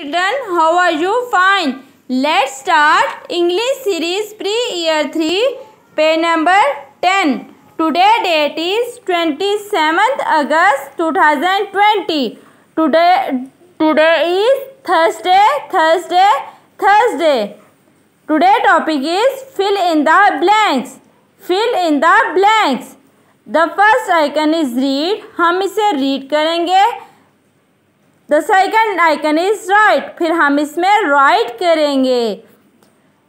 Children how are you fine let start English series pre year three पे number ten today date is twenty seventh August two thousand twenty today today is Thursday Thursday Thursday today topic is fill in the blanks fill in the blanks the first icon is read हम इसे read करेंगे the second icon is write फिर हम इसमें write करेंगे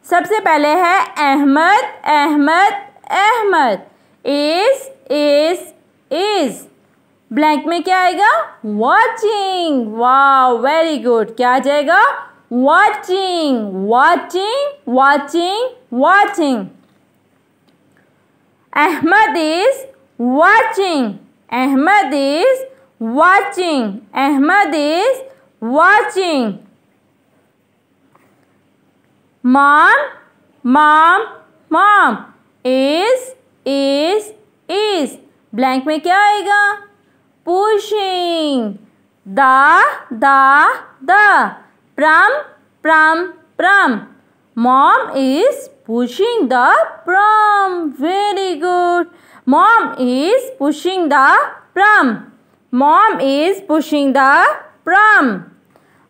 सबसे पहले है Ahmad Ahmad Ahmad is is is blank में क्या आएगा वॉचिंग वाह वेरी गुड क्या आ जाएगा watching watching watching watching Ahmad is watching Ahmad is watching. Ahmad is watching. Mom, mom, mom. Is, is, is. Blank में क्या आएगा pushing the the the pram pram pram mom is pushing the pram very good mom is pushing the pram Mom is pushing the pram.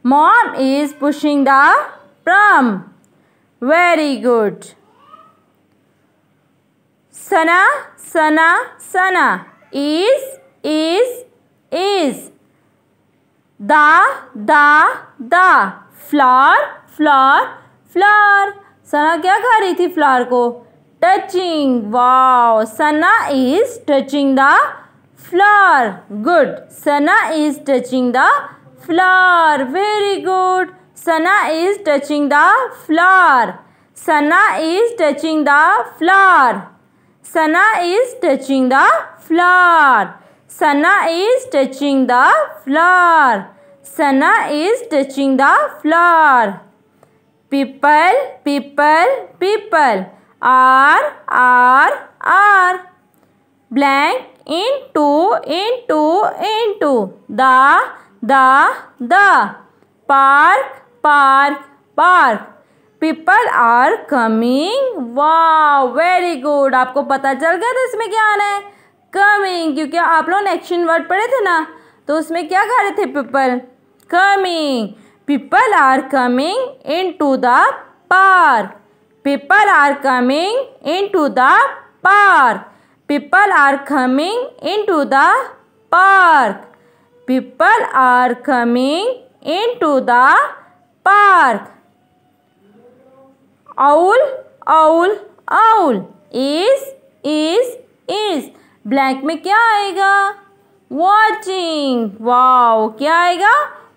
Mom is pushing the pram. Very good. Sana, sana, sana. Is, is, is. Da, da, da. Flower, flower, flower. Sana क्या खा रही थी flower को touching wow Sana is touching the flower good sana is touching the flower very good sana is touching the flower sana is touching the flower sana is touching the flower sana is touching the flower sana is touching the flower people people people are are are blank into into into the the the park park park people are coming वाह very good आपको पता चल गया था तो इसमें क्या आना है कमिंग क्योंकि आप लोग एक्शन वर्ड पढ़े थे ना तो उसमें क्या कह रहे थे people coming people are coming into the park people are coming into the park people are coming into the park people are coming into the park owl owl owl is is is blank में क्या आएगा watching wow क्या आएगा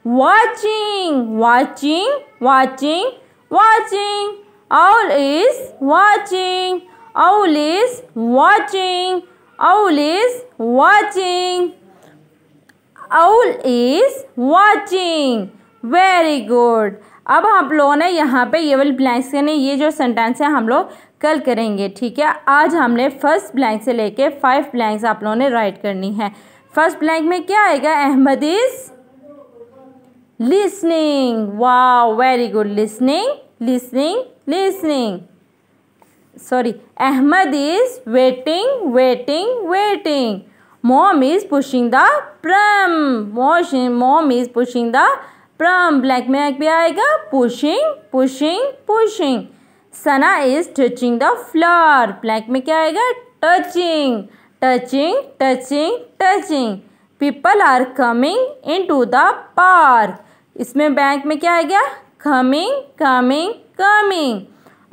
watching watching watching watching owl is watching owl is watching owl is watching owl is watching very good अब हम लोगों ने यहाँ पे ये वाली ब्लैंक्स करने ये जो सेंटेंस है हम लोग कल करेंगे ठीक है आज हमने फर्स्ट ब्लैंक से लेके फाइव ब्लैंक्स आप लोगों ने राइट करनी है फर्स्ट ब्लैंक में क्या आएगा अहमद इज़ लिसनिंग वाह very good listening listening listening sorry Ahmad is waiting waiting waiting mom is pushing the pram mom is pushing the pram blank मैक भी आएगा pushing pushing pushing Sana is touching the flower blank में क्या आएगा touching touching touching touching people are coming into the park इसमें blank में क्या आएगा coming coming coming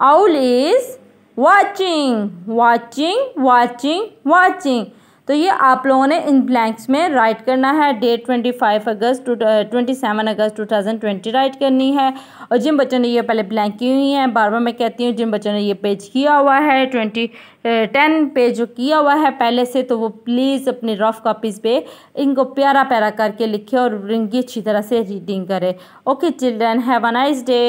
owl is watching watching watching watching तो ये आप लोगों ने इन ब्लैंक्स में राइट करना है date twenty five August two twenty seven August two thousand twenty write करनी है और जिन बच्चों ने ये पहले ब्लैंक की हुई है बार बार मैं कहती हूँ जिन बच्चों ने ये पेज किया हुआ है ट्वेंटी टेन पेज जो किया हुआ है पहले से तो वो प्लीज़ अपनी रफ कॉपीज़ पे इनको प्यारा प्यारा करके लिखे और इनकी अच्छी तरह से रीडिंग करें okay children have a nice day